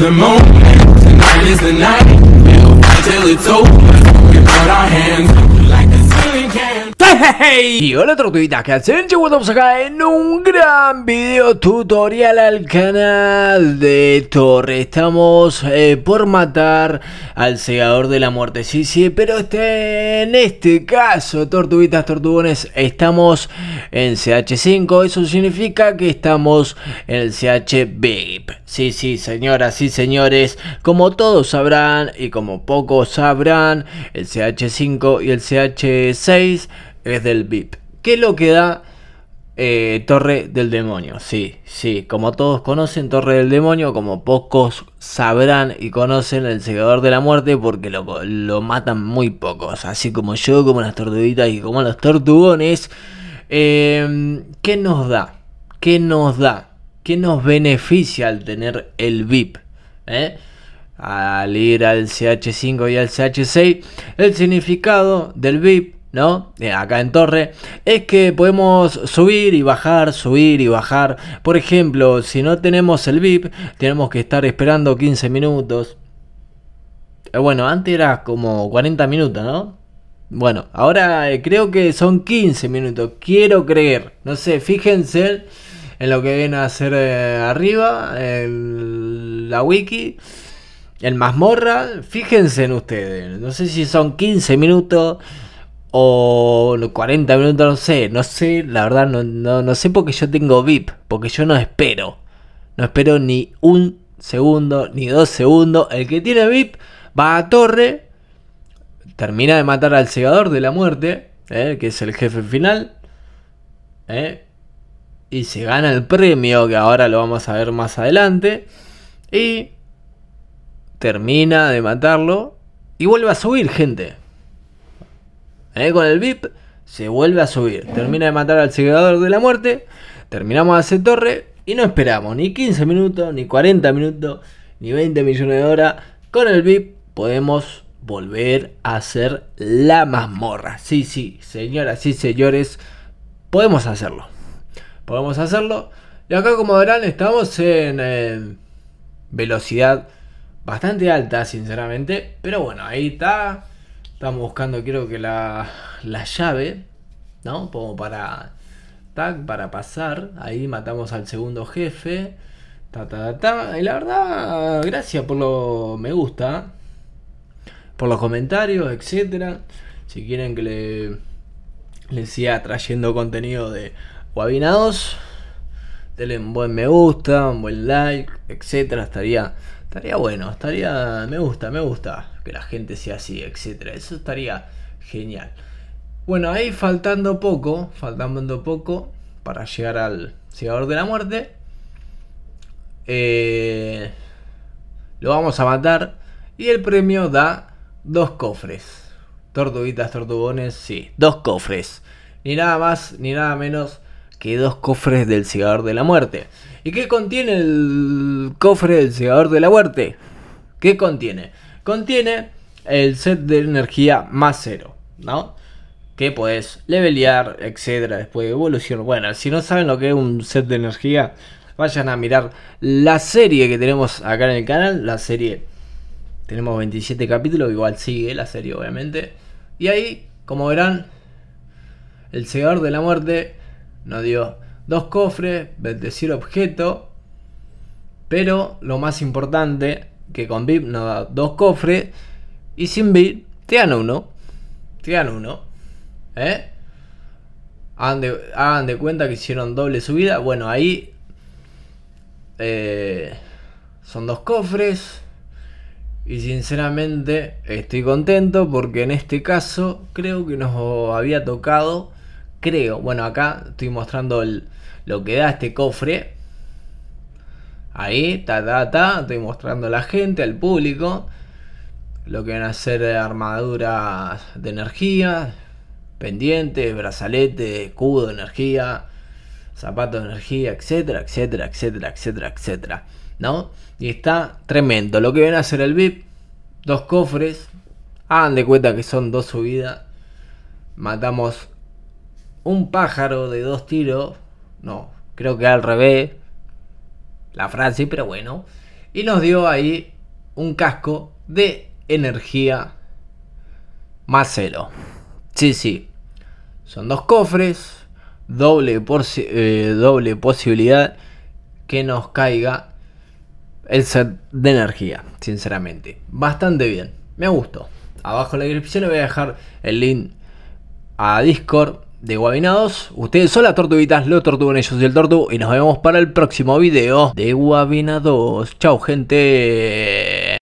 the moment. Tonight is the night. We'll fight till it's over. we Put out our hands. Y hola tortuguitas ¿Qué hacen estamos pues acá en un gran video tutorial al canal de Torre Estamos eh, por matar al segador de la muerte Sí, sí, pero este, en este caso tortuguitas, tortugones Estamos en CH5 Eso significa que estamos en el CH Sí, sí, señoras y señores Como todos sabrán y como pocos sabrán El CH5 y el CH6 es del VIP. ¿Qué es lo que da eh, Torre del Demonio? Sí, sí, como todos conocen Torre del Demonio, como pocos sabrán y conocen el Segador de la Muerte porque lo, matan muy pocos, así como yo, como las tortuguitas y como los tortugones. Em, ¿Qué nos da? ¿Qué nos da? ¿Qué nos beneficia al tener el VIP? ¿Eh? Al ir al CH5 y al CH6, el significado del VIP ¿no? Eh, acá en torre, es que podemos subir y bajar, subir y bajar. Por ejemplo, si no tenemos el VIP, tenemos que estar esperando 15 minutos. Eh, bueno, antes era como 40 minutos, ¿no? Bueno, ahora eh, creo que son 15 minutos, quiero creer. No sé, fíjense en lo que viene a hacer arriba, en la wiki. El mazmorra, fíjense en ustedes, no sé si son 15 minutos, o 40 minutos, no sé. No sé, la verdad, no, sé porque yo tengo VIP. Porque yo no espero. No espero ni un segundo, ni dos segundos. El que tiene VIP va a torre. Termina de matar al segador de la muerte. Eh, que es el jefe final. Eh, y se gana el premio. Que ahora lo vamos a ver más adelante. Y termina de matarlo. Y vuelve a subir, gente. Eh, con el VIP se vuelve a subir. Termina de matar al seguidor de la muerte. Terminamos hace torre. Y no esperamos ni 15 minutos, ni 40 minutos, ni 20 millones de horas. Con el VIP podemos volver a hacer la mazmorra. Sí, sí, señoras y señores. Podemos hacerlo. Podemos hacerlo. Y acá como verán estamos en em, velocidad bastante alta, sinceramente. Pero bueno, ahí está. Estamos buscando, creo que la, llave, ¿no? Como para. Tac, para pasar. Ahí matamos al segundo jefe. Ta, ta, y la verdad, gracias por lo me gusta, por los comentarios, etcétera. Si quieren que le, siga trayendo contenido de Guabina 2, denle un buen me gusta, un buen like, etcétera. Estaría Estaría bueno, estaría. Me gusta, me gusta que la gente sea así, etc. Eso estaría genial. Bueno, ahí faltando poco, faltando poco para llegar al Segador de la Muerte. Eh, lo vamos a matar. Y el premio da dos cofres. Tortuguitas, tortugones, sí, dos cofres. Ni nada más, ni nada menos que dos cofres del Segador de la Muerte. ¿Y qué contiene el cofre del Segador de la Muerte? ¿Qué contiene? Contiene el set de energía más cero, ¿no? Que puedes levelear, etcétera, después de evolución Bueno, si no saben lo que es un set de energía, vayan a mirar la serie que tenemos acá en el canal. La serie, tenemos 27 capítulos, igual sigue la serie, obviamente. Y ahí, como verán, el cegador de la Muerte nos dio dos cofres, bendecir objeto, pero lo más importante, que con VIP nos da dos cofres y sin VIP te dan uno. Te dan uno. ¿Eh? Hagan de, cuenta que hicieron doble subida. Bueno, ahí eh, son dos cofres. Y sinceramente estoy contento porque en este caso creo que nos había tocado creo. Bueno, acá estoy mostrando lo que da este cofre. Ahí, ta, ta, ta. Estoy mostrando a la gente, al público. Lo que van a hacer armaduras de energía, pendientes, brazalete, escudo de energía, zapatos de energía, etcétera, etcétera, etcétera, etcétera, etcétera. ¿No? Y está tremendo. Lo que van a hacer el VIP, dos cofres. Hagan de cuenta que son dos subidas. Matamos un pájaro de dos tiros. No, creo que al revés. La frase, pero bueno. Y nos dio ahí un casco de energía más Sí, sí. Son dos cofres. Doble, Por eh, doble posibilidad que nos caiga el set de energía, sinceramente. Bastante bien. Me gustó. Abajo en la descripción le voy a dejar el link a Discord de Guabinados. Ustedes son las tortuguitas, los tortugones, yo soy el tortu y nos vemos para el próximo video de Guabinados. Chau gente.